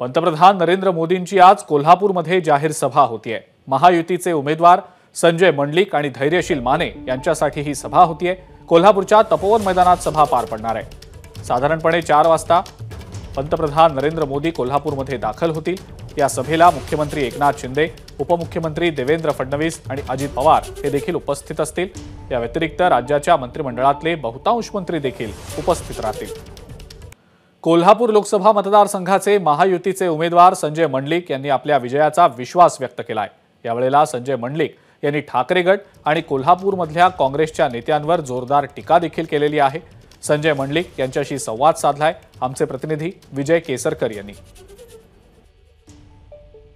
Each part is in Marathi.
पंतप्रधान नरेंद्र मोदींची आज कोल्हापूरमध्ये जाहीर सभा होतीये महायुतीचे उमेदवार संजय मंडलिक आणि धैर्यशील माने यांच्यासाठी ही सभा होतीये कोल्हापूरच्या तपोवन मैदानात सभा पार पडणार आहे साधारणपणे चार वाजता पंतप्रधान नरेंद्र मोदी कोल्हापूरमध्ये दाखल होतील या सभेला मुख्यमंत्री एकनाथ शिंदे उपमुख्यमंत्री देवेंद्र फडणवीस आणि अजित पवार हे देखील उपस्थित असतील या व्यतिरिक्त राज्याच्या मंत्रिमंडळातले बहुतांश मंत्री देखील उपस्थित राहतील कोल्हापूर लोकसभा मतदारसंघाचे महायुतीचे उमेदवार संजय मंडलिक यांनी आपल्या विजयाचा विश्वास व्यक्त केला आहे यावेळेला संजय मंडलिक यांनी ठाकरे गट आणि कोल्हापूरमधल्या काँग्रेसच्या नेत्यांवर जोरदार टीका देखील केलेली आहे संजय मंडलिक यांच्याशी संवाद साधलाय आमचे प्रतिनिधी विजय केसरकर यांनी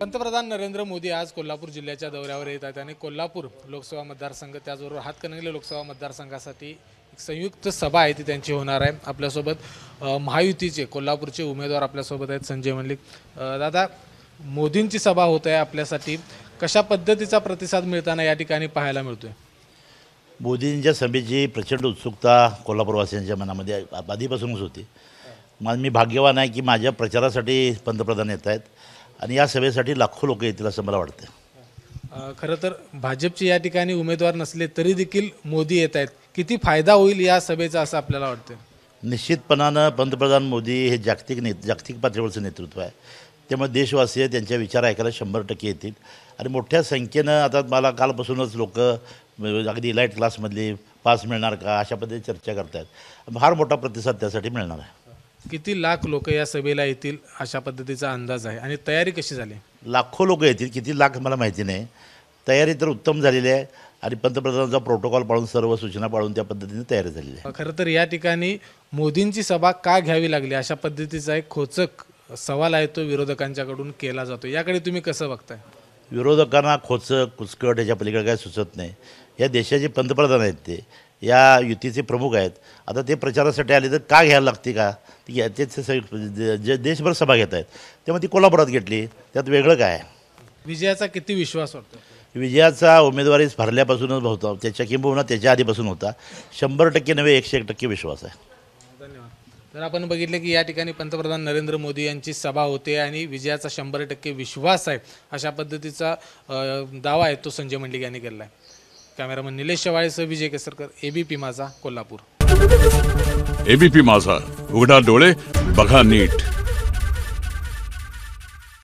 पंतप्रधान नरेंद्र मोदी आज कोल्हापूर जिल्ह्याच्या दौऱ्यावर येत आहेत आणि कोल्हापूर लोकसभा मतदारसंघ त्याचबरोबर हातकणंगले लोकसभा मतदारसंघासाठी एक संयुक्त सभा आहे ती त्यांची होणार आहे आपल्यासोबत महायुतीचे कोल्हापूरचे उमेदवार आपल्यासोबत आहेत संजय मल्लिक दादा मोदींची सभा होत आहे आपल्यासाठी कशा पद्धतीचा प्रतिसाद मिळताना या ठिकाणी पाहायला मिळतोय मोदींच्या सभेची प्रचंड उत्सुकता कोल्हापूरवासियांच्या मनामध्ये आधीपासूनच होती मग मी भाग्यवान आहे की माझ्या प्रचारासाठी पंतप्रधान येत आहेत आणि या सभेसाठी लाखो लोक येतील असं मला वाटतं खरं तर भाजपचे या ठिकाणी उमेदवार नसले तरी देखील मोदी येत आहेत किती फायदा होईल या सभेचा असं आपल्याला वाटतं निश्चितपणानं पंतप्रधान मोदी हे जागतिक नेत जागतिक पातळीवरचं नेतृत्व आहे त्यामुळे देशवासीय त्यांच्या विचार ऐकायला शंभर टक्के येतील आणि मोठ्या संख्येनं आता मला कालपासूनच लोक अगदी लाईट क्लासमधली पास मिळणार का अशा पद्धतीने चर्चा करत आहेत फार मोठा प्रतिसाद त्यासाठी मिळणार आहे किती लाख लोक या सभेला येतील अशा पद्धतीचा अंदाज आहे आणि तयारी कशी झाली लाखो लोक येतील किती लाख मला माहिती नाही तयारी तर उत्तम झालेली आहे आणि पंतप्रधानांचा प्रोटोकॉल पाळून सर्व सूचना पाळून त्या पद्धतीने तयारी झालेली आहे खरं तर या ठिकाणी मोदींची सभा का घ्यावी लागली अशा पद्धतीचा एक खोचक सवाल आहे तो विरोधकांच्याकडून केला जातो याकडे तुम्ही कसं बघताय विरोधकांना खोचक कुचकट याच्या पलीकडे काय सुचत नाही या देशाचे पंतप्रधान आहेत ते या युतीचे प्रमुख आहेत आता ते प्रचारासाठी आले तर का घ्यायला लागते का याचेच जे देशभर सभा घेत आहेत तेव्हा ती कोल्हापुरात घेतली त्यात वेगळं काय विजयाचा किती विश्वास वाटतो विजयाचा उमेदवारी भरल्यापासूनच होता त्याच्या किंबहुना त्याच्या आधीपासून होता शंभर टक्के नव्हे एकशे एक टक्के विश्वास आहे धन्यवाद तर आपण बघितलं की या ठिकाणी पंतप्रधान नरेंद्र मोदी यांची सभा होते आणि विजयाचा शंभर टक्के विश्वास आहे अशा पद्धतीचा दावा आहे तो संजय मंडिक यांनी केला आहे कॅमेरामन निलेश शेवाळेसह विजय केसरकर एबीपी माझा कोल्हापूर एबीपी माझा उघडा डोळे बघा नीट